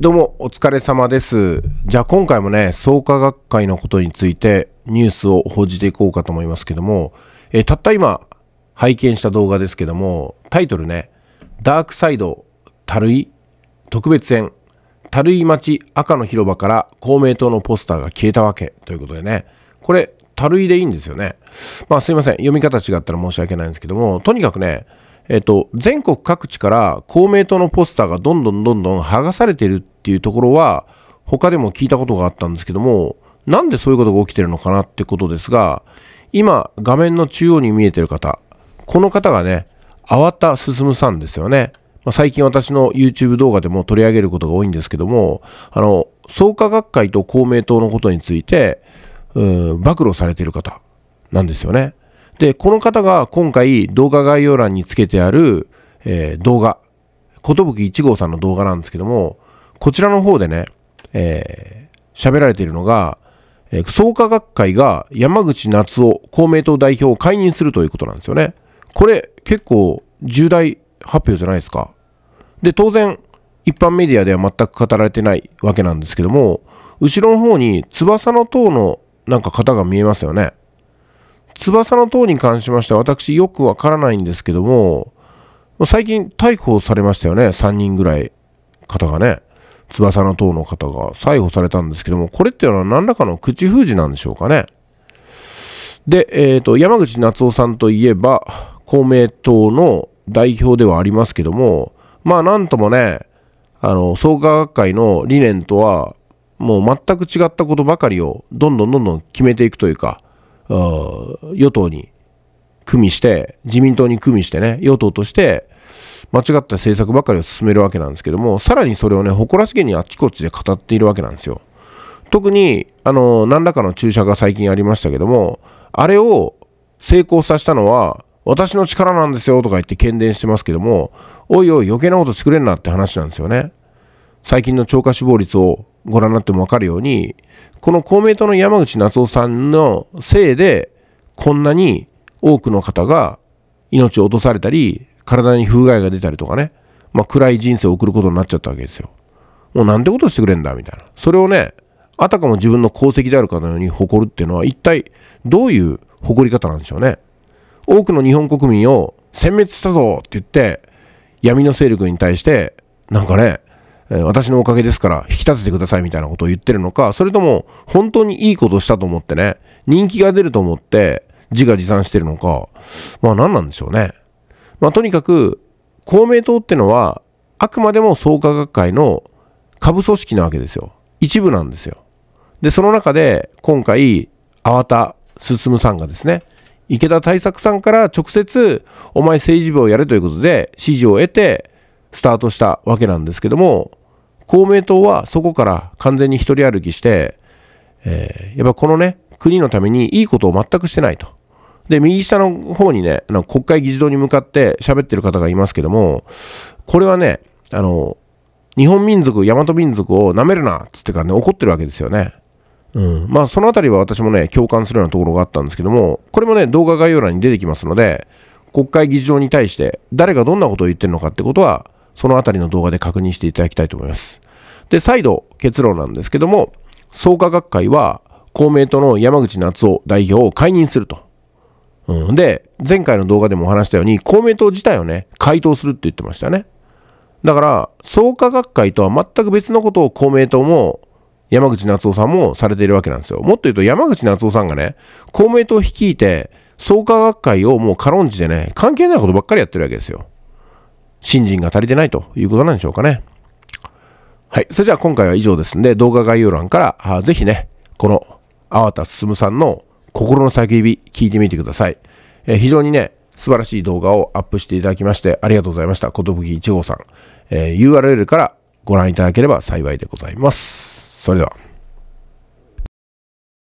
どうもお疲れ様ですじゃあ今回もね創価学会のことについてニュースを報じていこうかと思いますけども、えー、たった今拝見した動画ですけどもタイトルねダークサイドるい、特別編るい町赤の広場から公明党のポスターが消えたわけということでねこれるいでいいんですよねまあすいません読み方違ったら申し訳ないんですけどもとにかくねえっと、全国各地から公明党のポスターがどんどんどんどん剥がされているっていうところは、他でも聞いたことがあったんですけども、なんでそういうことが起きてるのかなってことですが、今、画面の中央に見えてる方、この方がね、粟田進さんですよね。まあ、最近私の YouTube 動画でも取り上げることが多いんですけども、あの、創価学会と公明党のことについて、うん、暴露されている方なんですよね。で、この方が今回動画概要欄につけてある、えー、動画、ことぶき1号さんの動画なんですけども、こちらの方でね、え喋、ー、られているのが、え創価学会が山口夏夫公明党代表を解任するということなんですよね。これ結構重大発表じゃないですか。で、当然一般メディアでは全く語られてないわけなんですけども、後ろの方に翼の塔のなんか方が見えますよね。翼の塔に関しましては私よくわからないんですけども、最近逮捕されましたよね。3人ぐらい方がね。翼の塔の方が逮捕されたんですけども、これっていうのは何らかの口封じなんでしょうかね。で、えっ、ー、と、山口夏夫さんといえば、公明党の代表ではありますけども、まあなんともね、あの、創価学会の理念とは、もう全く違ったことばかりを、どんどんどんどん決めていくというか、与党に組みして、自民党に組みしてね、与党として、間違った政策ばっかりを進めるわけなんですけども、さらにそれをね、誇らしげにあっちこっちで語っているわけなんですよ。特に、あの、何らかの注射が最近ありましたけども、あれを成功させたのは、私の力なんですよとか言って喧伝してますけども、おいおい余計なこと作れんなって話なんですよね。最近の超過死亡率をご覧になってもわかるように、この公明党の山口夏夫さんのせいで、こんなに多くの方が命を落とされたり、体に不具合が出たりとかね、まあ、暗い人生を送ることになっちゃったわけですよ。もうなんてことしてくれんだみたいな。それをね、あたかも自分の功績であるかのように誇るっていうのは、一体どういう誇り方なんでしょうね。多くの日本国民を殲滅したぞって言って、闇の勢力に対して、なんかね、え私のおかげですから引き立ててくださいみたいなことを言ってるのか、それとも本当にいいことしたと思ってね、人気が出ると思って自画自賛してるのか、まあ何なんでしょうね。まあとにかく、公明党ってのは、あくまでも創価学会の下部組織なわけですよ。一部なんですよ。で、その中で今回、粟田進さんがですね、池田大作さんから直接、お前政治部をやれということで指示を得て、スタートしたわけなんですけども、公明党はそこから完全に一人歩きして、えー、やっぱこのね、国のためにいいことを全くしてないと。で、右下の方にね、あの国会議事堂に向かって喋ってる方がいますけども、これはね、あの、日本民族、大和民族を舐めるなっつってからね、怒ってるわけですよね。うん。まあ、そのあたりは私もね、共感するようなところがあったんですけども、これもね、動画概要欄に出てきますので、国会議事堂に対して誰がどんなことを言ってるのかってことは、そのあたりの動画で確認していただきたいと思います。で、再度結論なんですけども、創価学会は公明党の山口夏夫代表を解任すると。うん、で、前回の動画でもお話したように、公明党自体をね、回答するって言ってましたね。だから、創価学会とは全く別のことを公明党も山口夏夫さんもされているわけなんですよ。もっと言うと山口夏夫さんがね、公明党を率いて、創価学会をもう軽んじてね、関係ないことばっかりやってるわけですよ。新人が足りてないということなんでしょうかね。はい。それじゃあ今回は以上ですんで、動画概要欄から、ぜひね、この、粟田進さんの心の叫び、聞いてみてください。えー、非常にね、素晴らしい動画をアップしていただきまして、ありがとうございました。ことぶき1号さん。えー、URL からご覧いただければ幸いでございます。それでは。